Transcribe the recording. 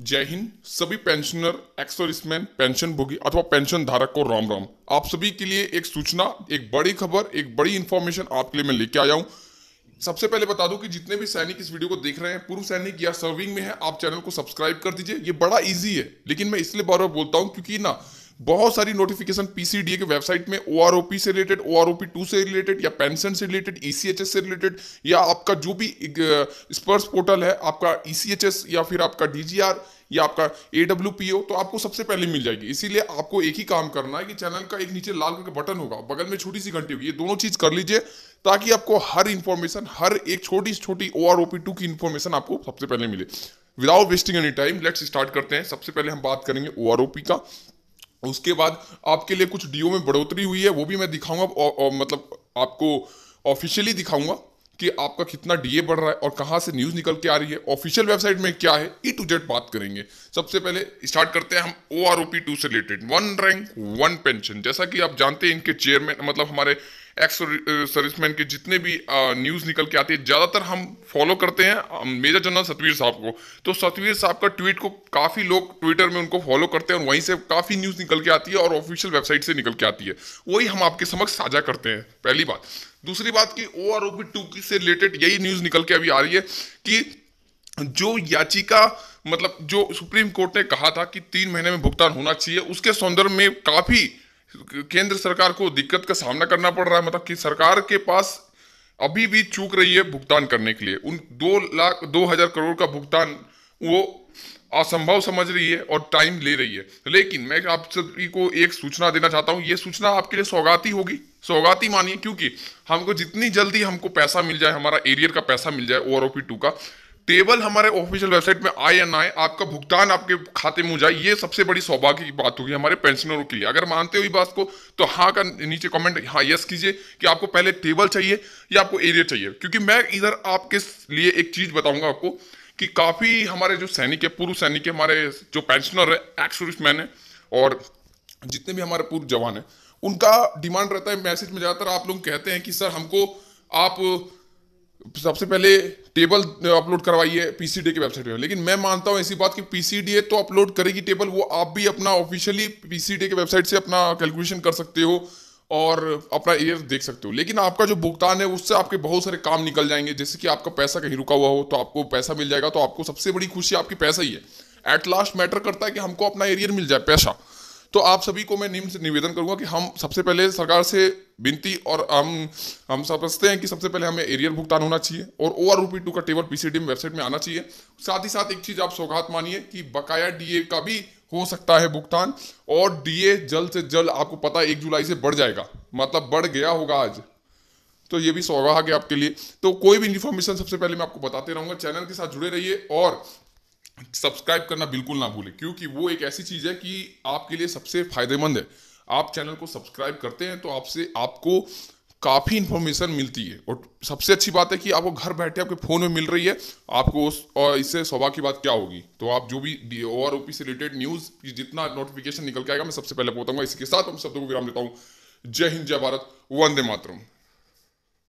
जय हिंद सभी pensioner एक्सोरिसमैन pension भोगी अथवा पेंशन धारक को राम राम आप सभी के लिए एक सूचना एक बड़ी खबर एक बड़ी इंफॉर्मेशन आपके लिए मैं लेके आया हूँ सबसे पहले बता दूं कि जितने भी सैनिक इस वीडियो को देख रहे हैं पूर्व सैनिक या सर्विंग में है आप चैनल को सब्सक्राइब कर दीजिए ये बड़ा ईजी है लेकिन मैं इसलिए बार बार बोलता हूँ क्योंकि ना बहुत सारी नोटिफिकेशन पीसीडीए की वेबसाइट में ओ से रिलेटेड ओ टू से रिलेटेड या पेंशन से रिलेटेड ई e से रिलेटेड या आपका जो भी स्पर्श पोर्टल है आपका ई e या फिर आपका डी या आपका ए तो आपको सबसे पहले मिल जाएगी इसीलिए आपको एक ही काम करना है कि चैनल का एक नीचे लाल का बटन होगा बगल में छोटी सी घंटी होगी ये दोनों चीज़ कर लीजिए ताकि आपको हर इंफॉर्मेशन हर एक छोटी छोटी O R O P two की इंफॉर्मेशन आपको सबसे पहले मिले without wasting any time let's start करते हैं सबसे पहले हम बात करेंगे ओ का उसके बाद आपके लिए कुछ डीओ में बढ़ोतरी हुई है वो भी मैं दिखाऊंगा मतलब आपको ऑफिशियली दिखाऊंगा कि आपका कितना डीए बढ़ रहा है और कहाँ से न्यूज़ निकल के आ रही है ऑफिशियल वेबसाइट में क्या है ई टू जेड बात करेंगे सबसे पहले स्टार्ट करते हैं हम O R O P two से related one rank one pension जैसा कि आप जानते हैं इनके चेयरमैन मतलब हमारे एक्स सर्विसमैन uh, के जितने भी न्यूज़ uh, निकल के आती है ज़्यादातर हम फॉलो करते हैं मेजर um, जनरल सतवीर साहब को तो सतवीर साहब का ट्वीट को काफ़ी लोग ट्विटर में उनको फॉलो करते हैं और वहीं से काफ़ी न्यूज़ निकल के आती है और ऑफिशियल वेबसाइट से निकल के आती है वही हम आपके समक्ष साझा करते हैं पहली बात दूसरी बात की ओ आर ओपी टू की से रिलेटेड यही न्यूज़ निकल के अभी आ रही है कि जो याचिका मतलब जो सुप्रीम कोर्ट ने कहा था कि तीन महीने में भुगतान होना चाहिए उसके संदर्भ में काफ़ी केंद्र सरकार को दिक्कत का सामना करना पड़ रहा है मतलब कि सरकार के पास अभी भी चूक रही है भुगतान करने के लिए उन दो लाख दो हजार करोड़ का भुगतान वो असंभव समझ रही है और टाइम ले रही है लेकिन मैं आप सभी को एक सूचना देना चाहता हूँ ये सूचना आपके लिए सौगाती होगी सौगाती मानिए क्योंकि हमको जितनी जल्दी हमको पैसा मिल जाए हमारा एरियर का पैसा मिल जाए ओ आर का टेबल हमारे ऑफिशियल वेबसाइट में आए या ना आए आपका भुगतान आपके खाते में हो जाए ये सबसे बड़ी सौभाग्य की बात होगी हमारे पेंशनरों के लिए अगर मानते हो इस बात को तो हाँ का नीचे कमेंट हाँ यस कीजिए कि आपको पहले टेबल चाहिए या आपको एरिया चाहिए क्योंकि मैं इधर आपके लिए एक चीज़ बताऊंगा आपको कि काफ़ी हमारे जो सैनिक है पूर्व सैनिक है हमारे जो पेंशनर है एक्स मैन है और जितने भी हमारे पूर्व जवान है उनका डिमांड रहता है मैसेज में ज़्यादातर आप लोग कहते हैं कि सर हमको आप सबसे पहले टेबल अपलोड करवाइए पीसीडीए की वेबसाइट पे लेकिन मैं मानता हूँ ऐसी बात कि पीसीडीए तो अपलोड करेगी टेबल वो आप भी अपना ऑफिशियली पीसीडीए की वेबसाइट से अपना कैलकुलेशन कर सकते हो और अपना एयर देख सकते हो लेकिन आपका जो भुगतान है उससे आपके बहुत सारे काम निकल जाएंगे जैसे कि आपका पैसा कहीं रुका हुआ हो तो आपको पैसा मिल जाएगा तो आपको सबसे बड़ी खुशी आपकी पैसा ही है एट लास्ट मैटर करता है कि हमको अपना एरियर मिल जाए पैसा तो आप सभी को मैं निम्न से निवेदन करूंगा कि हम सबसे पहले सरकार से विनती और हम हम समझते हैं कि सबसे पहले हमें एरियर भुगतान होना चाहिए और ओ आर रूपी टू का टेबल पीसीडी में वेबसाइट में आना चाहिए साथ ही साथ एक चीज़ आप सौगात मानिए कि बकाया डीए का भी हो सकता है भुगतान और डीए जल्द से जल्द आपको पता है एक जुलाई से बढ़ जाएगा मतलब बढ़ गया होगा आज तो ये भी सौगा है आपके लिए तो कोई भी इन्फॉर्मेशन सबसे पहले मैं आपको बताते रहूंगा चैनल के साथ जुड़े रहिए और सब्सक्राइब करना बिल्कुल ना भूले क्योंकि वो एक ऐसी चीज़ है कि आपके लिए सबसे फायदेमंद है आप चैनल को सब्सक्राइब करते हैं तो आपसे आपको काफ़ी इन्फॉर्मेशन मिलती है और सबसे अच्छी बात है कि आपको घर बैठे आपके फ़ोन में मिल रही है आपको उस और इससे सौभाग्य की बात क्या होगी तो आप जो भी ओ ओपी से रिलेटेड न्यूज़ की जितना नोटिफिकेशन निकल के आएगा मैं सबसे पहले हूँ इसके साथ हम शब्दों को विराम लेता हूँ जय हिंद जय भारत वंदे मातरम